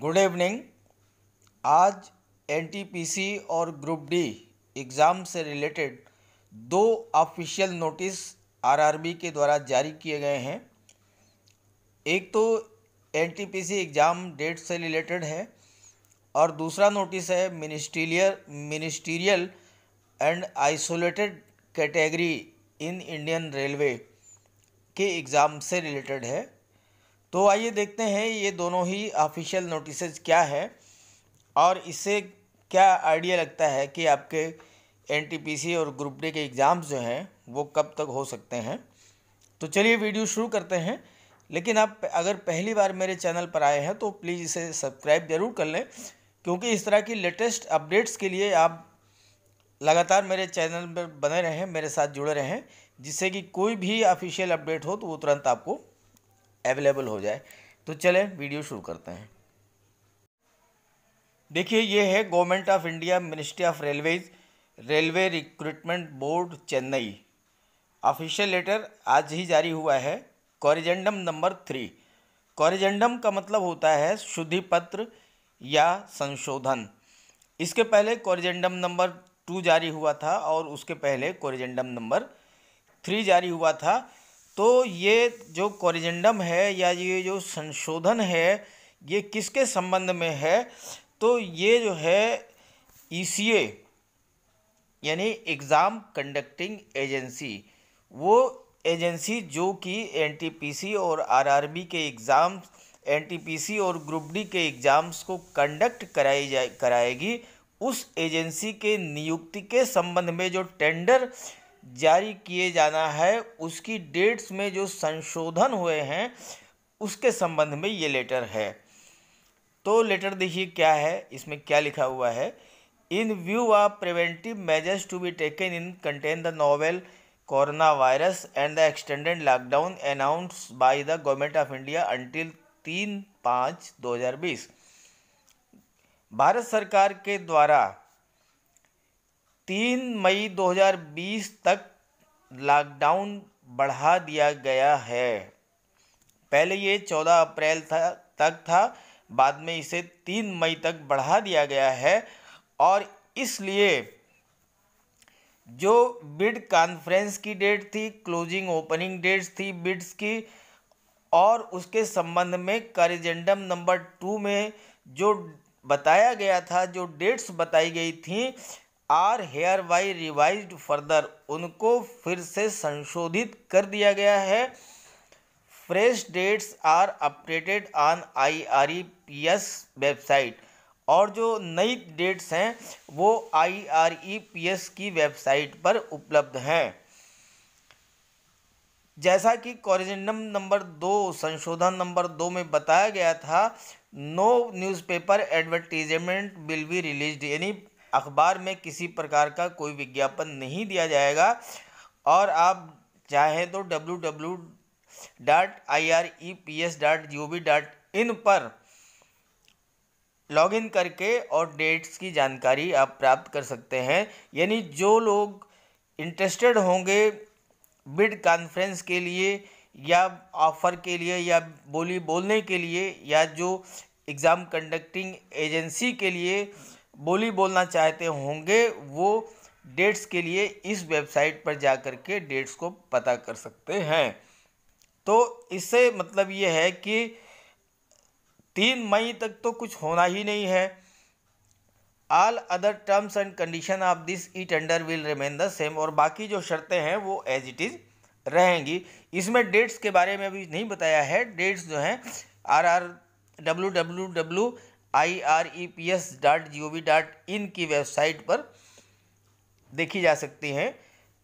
good evening आज NTPC और group D exam से रिलेटेड दो ऑफिशियल नोटिस आरआरबी के द्वारा जारी किए गए हैं एक तो एनटीपीसी एग्ज़ाम डेट से रिलेटेड है और दूसरा नोटिस है ministerial ministerial and isolated category in Indian railway के एग्ज़ाम से रिलेटेड है तो आइए देखते हैं ये दोनों ही ऑफिशियल नोटिस क्या है और इससे क्या आइडिया लगता है कि आपके एनटीपीसी और ग्रुप डी के एग्ज़ाम्स जो हैं वो कब तक हो सकते हैं तो चलिए वीडियो शुरू करते हैं लेकिन आप अगर पहली बार मेरे चैनल पर आए हैं तो प्लीज़ इसे सब्सक्राइब ज़रूर कर लें क्योंकि इस तरह की लेटेस्ट अपडेट्स के लिए आप लगातार मेरे चैनल पर बने रहें मेरे साथ जुड़े रहें जिससे कि कोई भी ऑफिशियल अपडेट हो तो वो तुरंत आपको अवेलेबल हो जाए तो चले वीडियो शुरू करते हैं देखिए ये है government of India ministry of railways railway recruitment board Chennai official letter आज ही जारी हुआ है कॉरिजेंडम नंबर थ्री कॉरिजेंडम का मतलब होता है शुद्धि पत्र या संशोधन इसके पहले कॉरिजेंडम नंबर टू जारी हुआ था और उसके पहले कॉरिजेंडम नंबर थ्री जारी हुआ था तो ये जो कॉरिजेंडम है या ये जो संशोधन है ये किसके संबंध में है तो ये जो है ई e यानी एग्ज़ाम कंडक्टिंग एजेंसी वो एजेंसी जो कि एनटीपीसी और आरआरबी के एग्ज़ाम एनटीपीसी और ग्रुप डी के एग्ज़ाम्स को कंडक्ट कराई जाए कराएगी उस एजेंसी के नियुक्ति के संबंध में जो टेंडर जारी किए जाना है उसकी डेट्स में जो संशोधन हुए हैं उसके संबंध में ये लेटर है तो लेटर देखिए क्या है इसमें क्या लिखा हुआ है in view of preventive measures to be taken in contain the novel corona virus and the extended lockdown announce by the government of India until तीन पाँच दो हज़ार बीस भारत सरकार के द्वारा तीन मई 2020 तक लॉकडाउन बढ़ा दिया गया है पहले ये 14 अप्रैल था तक था बाद में इसे तीन मई तक बढ़ा दिया गया है और इसलिए जो बिड कॉन्फ्रेंस की डेट थी क्लोजिंग ओपनिंग डेट्स थी बिड्स की और उसके संबंध में करिजेंडम नंबर टू में जो बताया गया था जो डेट्स बताई गई थी are hereby revise further उनको फिर से संशोधित कर दिया गया है fresh dates are updated on I R E P S website और जो नई डेट्स हैं वो I R E P S की वेबसाइट पर उपलब्ध हैं जैसा कि कॉरिजेंडम नंबर दो संशोधन नंबर दो में बताया गया था no newspaper advertisement will be release यानी अखबार में किसी प्रकार का कोई विज्ञापन नहीं दिया जाएगा और आप चाहें तो W W dot I R E P S dot G O V dot in पर लॉगिन करके और डेट्स की जानकारी आप प्राप्त कर सकते हैं यानी जो लोग इंटरेस्टेड होंगे बिड कॉन्फ्रेंस के लिए या ऑफ़र के लिए या बोली बोलने के लिए या जो एग्ज़ाम कंडक्टिंग एजेंसी के लिए बोली बोलना चाहते होंगे वो डेट्स के लिए इस वेबसाइट पर जा कर के डेट्स को पता कर सकते हैं तो इससे मतलब ये है कि तीन मई तक तो कुछ होना ही नहीं है all other terms and condition of this E tender will remain the same और बाकी जो शर्तें हैं वो एज इट इज़ रहेंगी इसमें डेट्स के बारे में अभी नहीं बताया है डेट्स जो हैं are are W W W I R E P S dot G O V dot in की वेबसाइट पर देखी जा सकती हैं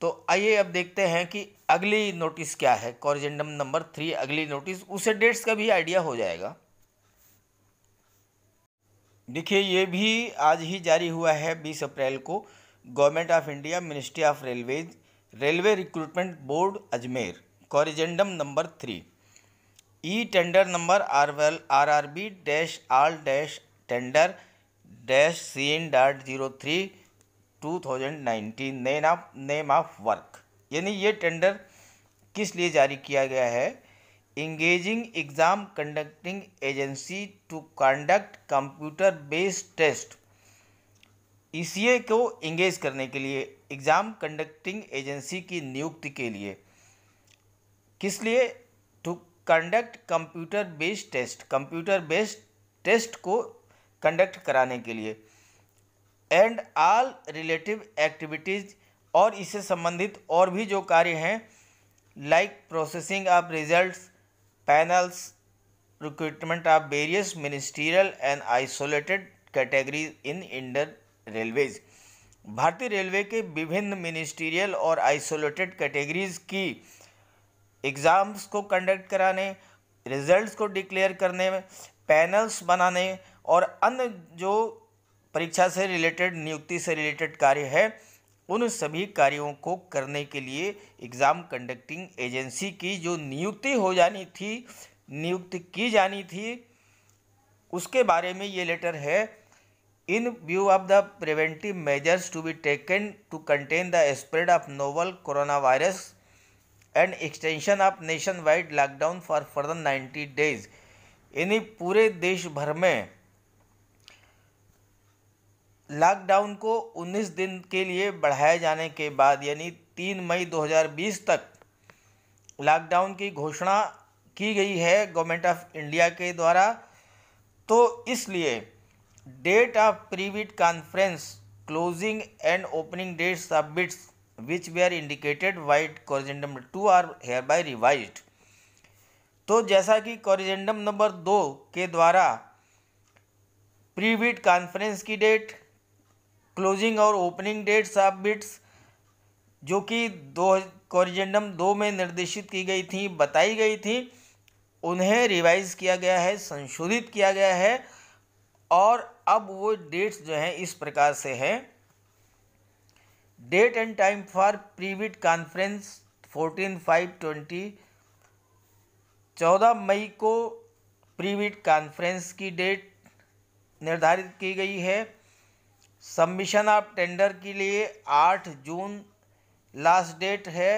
तो आइए अब देखते हैं कि अगली नोटिस क्या है कॉरिजेंडम नंबर थ्री अगली नोटिस उसे डेट्स का भी आइडिया हो जाएगा देखिए ये भी आज ही जारी हुआ है बीस अप्रैल को government of India ministry of railways railway recruitment board Ajmer corrigendum number three e tender number R well R R B dash all dash tender dash seen dot zero three two thousand nineteen name of name of work यानी ये tender किस लिए जारी किया गया है engaging exam conducting agency to conduct computer based test e को engage करने के लिए एग्ज़ाम कंडक्टिंग एजेंसी की नियुक्ति के लिए किस लिए conduct computer based test computer based test को कंडक्ट कराने के लिए एंड आल रिलेटिव एक्टिविटीज़ और इससे संबंधित और भी जो कार्य हैं like processing of result panels recruitment of various ministerial and isolated categories in Indian railways भारतीय रेलवे के विभिन्न मिनिस्टीरियल और आइसोलेटेड कैटेगरीज की एग्ज़ाम्स को कंडक्ट कराने रिजल्ट्स को डिक्लेयर करने में पैनल्स बनाने और अन्य जो परीक्षा से रिलेटेड नियुक्ति से रिलेटेड कार्य है उन सभी कार्यों को करने के लिए एग्ज़ाम कंडक्टिंग एजेंसी की जो नियुक्ति हो जानी थी नियुक्ति की जानी थी उसके बारे में ये लेटर है in view of the preventive measures to be taken to contain the spread of novel corona virus and extension of nation wide lockdown for further ninety days यानी पूरे देश भर में लॉकडाउन को 19 दिन के लिए बढ़ाए जाने के बाद यानी 3 मई 2020 तक लॉकडाउन की घोषणा की गई है गवर्नमेंट ऑफ इंडिया के द्वारा तो इसलिए date of prebid conference closing and opening date submits which were indicated white corrigendum to 2 are hereby revised तो जैसा कि कॉरिजेंडम नंबर दो के द्वारा प्रीबिट कॉन्फ्रेंस की डेट क्लोजिंग और ओपनिंग डेट्स ऑफ बिट्स जो कि दो कॉरिजेंडम दो में निर्देशित की गई थी बताई गई थी उन्हें रिवाइज किया गया है संशोधित किया गया है और अब वो डेट्स जो हैं इस प्रकार से हैं date and time for prebid conference fourteen five twenty चौदह मई को प्रीविट कॉन्फ्रेंस की डेट निर्धारित की गई है सबमिशन ऑफ टेंडर के लिए आठ जून लास्ट डेट है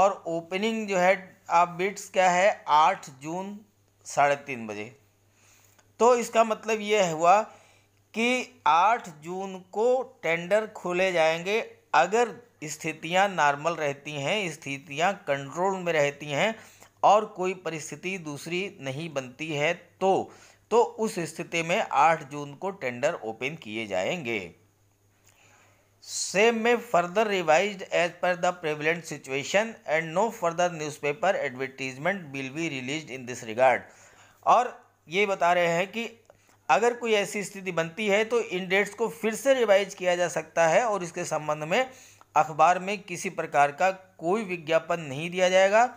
और ओपनिंग जो है आप बिट्स क्या है आठ जून साढ़े तीन बजे तो इसका मतलब यह हुआ कि 8 जून को टेंडर खोले जाएंगे अगर स्थितियां नॉर्मल रहती हैं स्थितियां कंट्रोल में रहती हैं और कोई परिस्थिति दूसरी नहीं बनती है तो तो उस स्थिति में 8 जून को टेंडर ओपन किए जाएंगे सेम में further revise as per the prevalent situation and no further newspaper advertisement will be release in this regard और ये बता रहे हैं कि अगर कोई ऐसी स्थिति बनती है तो इन डेट्स को फिर से रिवाइज किया जा सकता है और इसके संबंध में अखबार में किसी प्रकार का कोई विज्ञापन नहीं दिया जाएगा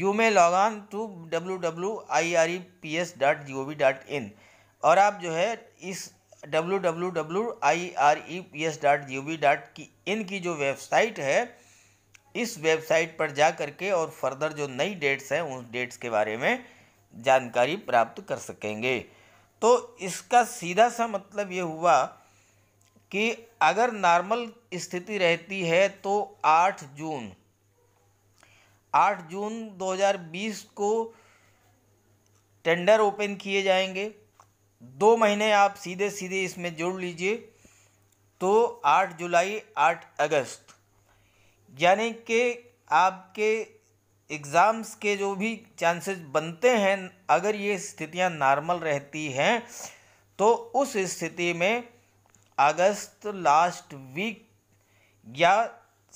you may log on to W W I R E P S dot G O V dot in और आप जो है इस W W W I R E P S dot G O V dot की in की जो website है इस वेबसाइट पर जा करके और फर्दर जो नई डेट्स हैं उन डेट्स के बारे में जानकारी प्राप्त कर सकेंगे तो इसका सीधा सा मतलब ये हुआ कि अगर नॉर्मल स्थिति रहती है तो 8 जून 8 जून 2020 को टेंडर ओपन किए जाएंगे दो महीने आप सीधे सीधे इसमें जोड़ लीजिए तो 8 जुलाई 8 अगस्त यानी कि आपके एग्ज़ाम्स के जो भी चांसेस बनते हैं अगर ये स्थितियाँ नॉर्मल रहती हैं तो उस स्थिति में अगस्त लास्ट वीक या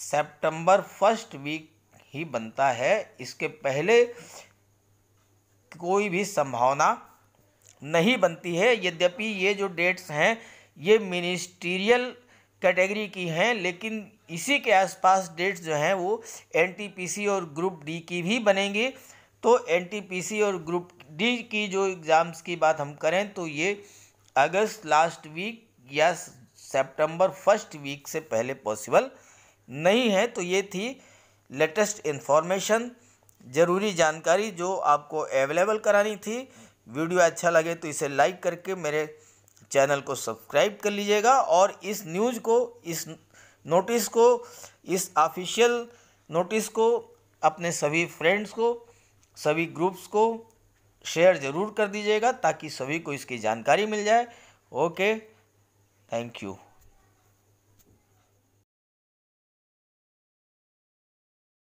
सितंबर फर्स्ट वीक ही बनता है इसके पहले कोई भी संभावना नहीं बनती है यद्यपि ये जो डेट्स हैं ये मिनिस्टीरियल कैटेगरी की हैं लेकिन इसी के आसपास डेट्स जो हैं वो एनटीपीसी और ग्रुप डी की भी बनेंगे तो एनटीपीसी और ग्रुप डी की जो एग्ज़ाम्स की बात हम करें तो ये अगस्त लास्ट वीक या सितंबर फर्स्ट वीक से पहले पॉसिबल नहीं है तो ये थी लेटेस्ट इन्फॉर्मेशन ज़रूरी जानकारी जो आपको अवेलेबल करानी थी वीडियो अच्छा लगे तो इसे लाइक करके मेरे चैनल को सब्सक्राइब कर लीजिएगा और इस न्यूज़ को इस नोटिस को इस ऑफिशियल नोटिस को अपने सभी फ्रेंड्स को सभी ग्रुप्स को शेयर ज़रूर कर दीजिएगा ताकि सभी को इसकी जानकारी मिल जाए ओके थैंक यू